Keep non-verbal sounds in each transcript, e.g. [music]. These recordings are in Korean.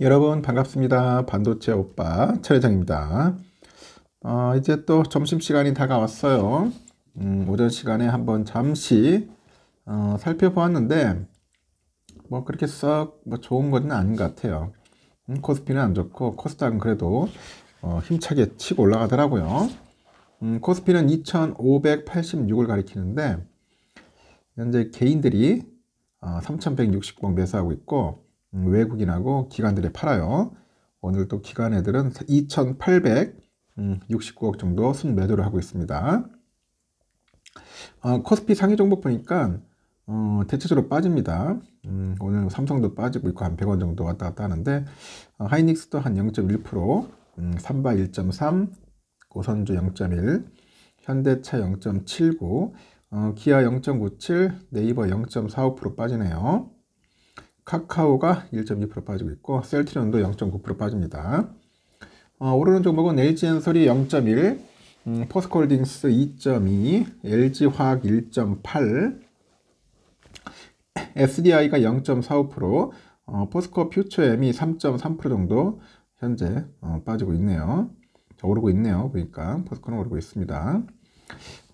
여러분 반갑습니다. 반도체 오빠 차회장입니다 어, 이제 또 점심시간이 다가왔어요. 음, 오전 시간에 한번 잠시 어, 살펴보았는데 뭐 그렇게 썩뭐 좋은 건 아닌 것 같아요. 음, 코스피는 안 좋고 코스닥은 그래도 어, 힘차게 치고 올라가더라고요. 음, 코스피는 2586을 가리키는데 현재 개인들이 어, 3160번 매수하고 있고 음, 외국인하고 기관들에 팔아요. 오늘 또 기관 애들은 2,869억 음, 정도 순매도를 하고 있습니다. 어, 코스피 상위 종목 보니까 어, 대체적으로 빠집니다. 음, 오늘 삼성도 빠지고 있고 한 100원 정도 왔다 갔다 하는데 어, 하이닉스도 한 0.1%, 음, 삼바 1.3, 고선주 0.1, 현대차 0.79, 어, 기아 0.97, 네이버 0.45% 빠지네요. 카카오가 1.2% 빠지고 있고 셀트리온도 0.9% 빠집니다. 어, 오르는 종목은 LG엔솔이 0.1, 음, 포스코홀딩스 2.2, LG화학 1.8, SDI가 0.45%, 어, 포스코 퓨처엠이 3.3% 정도 현재 어, 빠지고 있네요. 오르고 있네요. 보니까 포스코는 오르고 있습니다.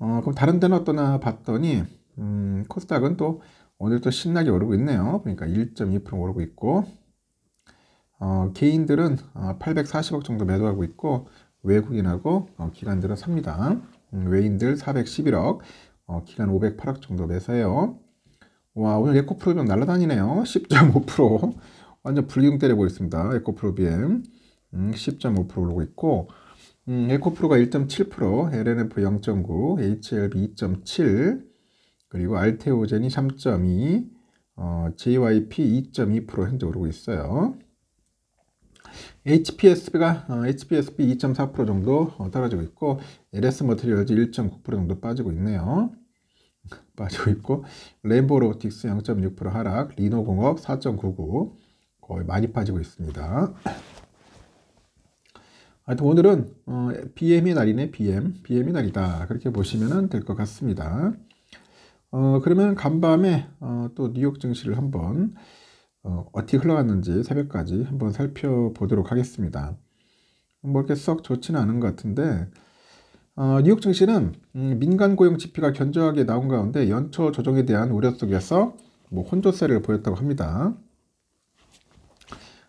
어, 그럼 다른 데는 어떠나 봤더니 음, 코스닥은 또 오늘 도 신나게 오르고 있네요. 그러니까 1.2% 오르고 있고 어, 개인들은 840억 어, 정도 매도하고 있고 외국인하고 어, 기관들은 삽니다. 음, 외인들 411억, 어, 기간 508억 정도 매사해요. 와 오늘 에코프로 좀 날라다니네요. 10.5% [laughs] 완전 불기둥 때리고 있습니다. 에코프로 BM 음, 10.5% 오르고 있고 음, 에코프로가 1.7%, LNF 0.9, HLB 2.7 그리고 알테오젠이 3.2, 어, JYP 2.2% 현재 오르고 있어요. HPSB가 어, HPSB 2.4% 정도 어, 떨어지고 있고 LS 머티리얼즈 1.9% 정도 빠지고 있네요. [laughs] 빠지고 있고 레인보우 로보틱스 0.6% 하락, 리노공업 4.99 거의 많이 빠지고 있습니다. 하여튼 오늘은 어, BM의 날이네 BM, BM의 날이다 그렇게 보시면 될 것 같습니다. 어, 그러면 간밤에 어, 또 뉴욕 증시를 한번 어, 어떻게 흘러갔는지 새벽까지 한번 살펴보도록 하겠습니다. 뭐 이렇게 썩 좋지는 않은 것 같은데 어, 뉴욕 증시는 음, 민간 고용 지표가 견조하게 나온 가운데 연초 조정에 대한 우려 속에서 뭐 혼조세를 보였다고 합니다.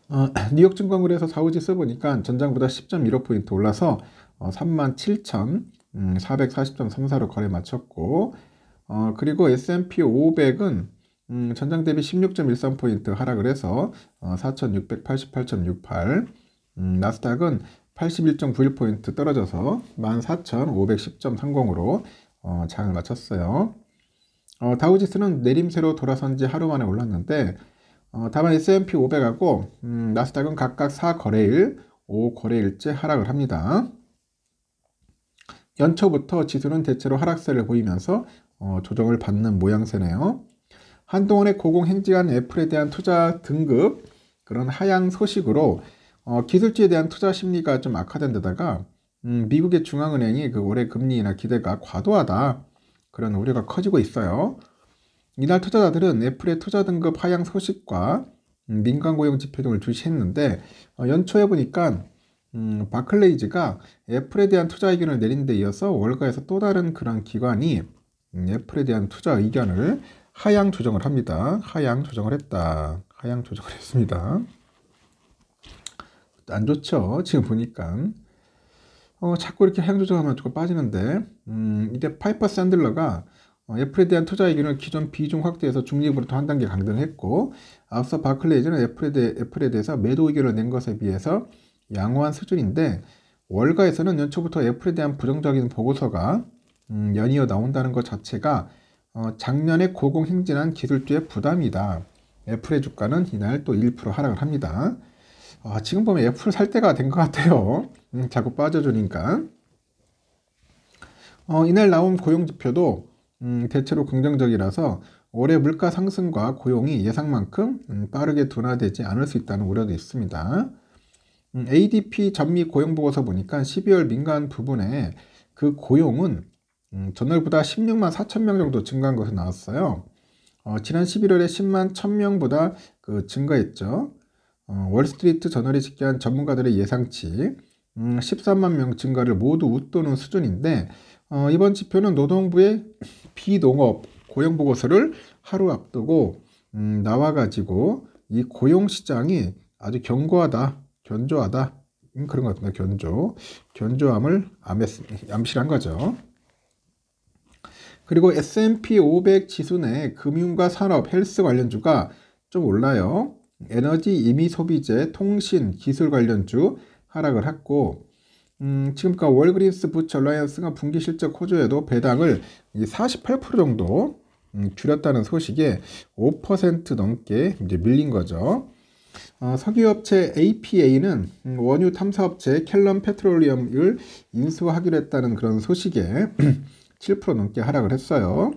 어, [clears throat] 뉴욕 증권거래소 사우지 써보니까 전장보다 10.15포인트 올라서 어, 37,440.34로 음, 거래 마쳤고 어, 그리고 S&P 500은 음, 전장 대비 16.13포인트 하락을 해서 어, 4688.68 음, 나스닥은 81.91포인트 떨어져서 14,510.30으로 어, 장을 마쳤어요. 어, 다우지수는 내림세로 돌아선 지 하루 만에 올랐는데 어, 다만 S&P 500하고 음, 나스닥은 각각 4거래일, 5거래일째 하락을 합니다. 연초부터 지수는 대체로 하락세를 보이면서 어, 조정을 받는 모양새네요. 한동훈의 고공행진한 애플에 대한 투자 등급 그런 하향 소식으로 어, 기술주에 대한 투자 심리가 좀 악화된 데다가 음, 미국의 중앙은행이 그 올해 금리나 기대가 과도하다 그런 우려가 커지고 있어요. 이날 투자자들은 애플의 투자 등급 하향 소식과 음, 민간 고용 지표 등을 주시했는데 어, 연초에 보니까 음, 바클레이즈가 애플에 대한 투자 의견을 내린 데 이어서 월가에서 또 다른 그런 기관이 애플에 대한 투자 의견을 하향 조정을 합니다. 하향 조정을 했다. 하향 조정을 [laughs] 했습니다. 안 좋죠. 지금 보니까. 어, 자꾸 이렇게 하향 조정하면 조금 빠지는데, 음, 이때 파이퍼 샌들러가 어, 애플에 대한 투자 의견을 기존 비중 확대에서 중립으로 한 단계 강등을 했고, 앞서 바클레이즈는 애플에, 대, 애플에 대해서 매도 의견을 낸 것에 비해서 양호한 수준인데, 월가에서는 연초부터 애플에 대한 부정적인 보고서가 음, 연이어 나온다는 것 자체가 어, 작년에 고공행진한 기술주의 부담이다. 애플의 주가는 이날 또 1% 하락을 합니다. 어, 지금 보면 애플 살 때가 된 것 같아요. 음, 자꾸 빠져주니까. 어, 이날 나온 고용지표도 음, 대체로 긍정적이라서 올해 물가 상승과 고용이 예상만큼 음, 빠르게 둔화되지 않을 수 있다는 우려도 있습니다. 음, ADP 전미 고용 보고서 보니까 12월 민간 부분에 그 고용은 음, 전날보다 16만 4천 명 정도 증가한 것으로 나왔어요. 어, 지난 11월에 10만 1 0명보다그 증가했죠. 어, 월스트리트 저널이 집계한 전문가들의 예상치 음, 13만 명 증가를 모두 웃도는 수준인데 어, 이번 지표는 노동부의 [laughs] 비농업 고용 보고서를 하루 앞두고 음, 나와가지고 이 고용 시장이 아주 견고하다, 견조하다 음, 그런 것같습니 견조, 견조함을 암했, 암실한 거죠. 그리고 S&P 500 지수 내 금융과 산업, 헬스 관련주가 좀 올라요. 에너지, 이미 소비재, 통신, 기술 관련주 하락을 했고 음, 지금까 월그린스 부츠 얼라이언스가 분기 실적 호조에도 배당을 48% 정도 음, 줄였다는 소식에 5% 넘게 이제 밀린 거죠. 어, 석유업체 APA는 음, 원유 탐사업체 캘럼 페트롤리엄을 인수하기로 했다는 그런 소식에 [clears throat] 7% 넘게 하락을 했어요.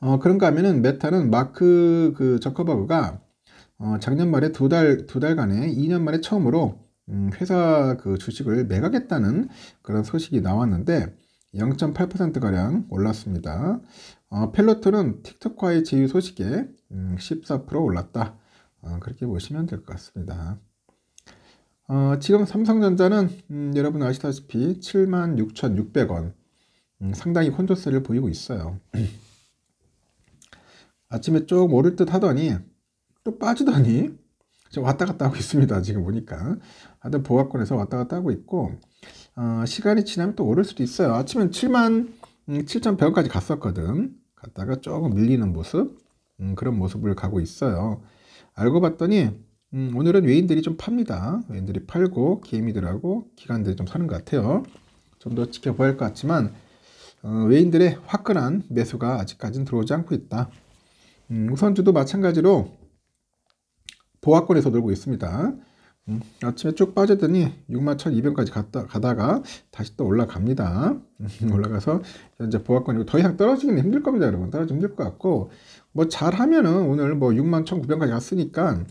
어, 그런가 하면은 메타는 마크 그 저커버그가 어, 작년 말에 두 달, 두 달간에 2년 만에 처음으로 음, 회사 그 주식을 매각했다는 그런 소식이 나왔는데 0.8%가량 올랐습니다. 어, 펠로톤은 틱톡과의 제휴 소식에 음, 14% 올랐다. 어, 그렇게 보시면 될 것 같습니다. 어, 지금 삼성전자는 음, 여러분 아시다시피 76,600원 음, 상당히 혼조세를 보이고 있어요. [clears throat] 아침에 쭉 오를 듯 하더니 또 빠지더니 [laughs] 지금 왔다 갔다 하고 있습니다. 지금 보니까 하여튼 보합권에서 왔다 갔다 하고 있고 어, 시간이 지나면 또 오를 수도 있어요. 아침엔 7만 7천병까지 음, 갔었거든. 갔다가 조금 밀리는 모습 음, 그런 모습을 가고 있어요. 알고 봤더니 음, 오늘은 외인들이 좀 팝니다. 외인들이 팔고 개미들하고 기관들이 좀 사는 것 같아요. 좀 더 지켜봐야 할 것 같지만 어, 외인들의 화끈한 매수가 아직까지는 들어오지 않고 있다. 음, 우선주도 마찬가지로 보합권에서 놀고 있습니다. 음, 아침에 쭉 빠졌더니 61,200까지 가다가 다시 또 올라갑니다. 음, 올라가서 현재 보합권이고 더 이상 떨어지기는 힘들 겁니다, 여러분. 떨어지기 힘들 것 같고 뭐 잘하면은 오늘 뭐 61,900까지 갔으니까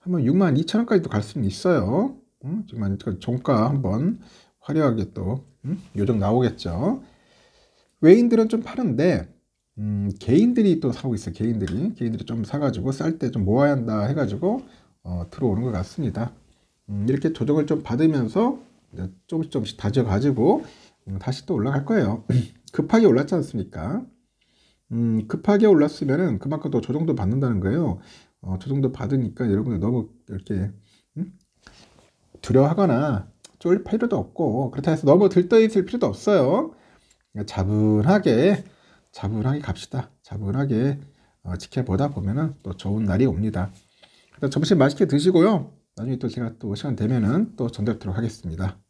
한번 62,000원까지도 갈 수는 있어요. 음, 지금 종가 한번 화려하게 또 음, 요정 나오겠죠. 외인들은 좀 파는데 음, 개인들이 또 사고 있어요. 개인들이 개인들이 좀 사가지고 쌀 때 좀 모아야 한다 해가지고 어, 들어오는 것 같습니다. 음, 이렇게 조정을 좀 받으면서 조금씩 조금씩 다져가지고 음, 다시 또 올라갈 거예요. [clears throat] 급하게 올랐지 않습니까? 음, 급하게 올랐으면은 그만큼 또 조정도 받는다는 거예요. 어, 조정도 받으니까 여러분들 너무 이렇게 음? 두려워하거나 쫄 필요도 없고 그렇다 해서 너무 들떠 있을 필요도 없어요. 자분하게자분하게 그러니까 갑시다. 차분하게 어, 지켜보다 보면은 또 좋은 날이 옵니다. 점심 맛있게 드시고요. 나중에 또 제가 또 시간 되면은 또 전달하도록 하겠습니다.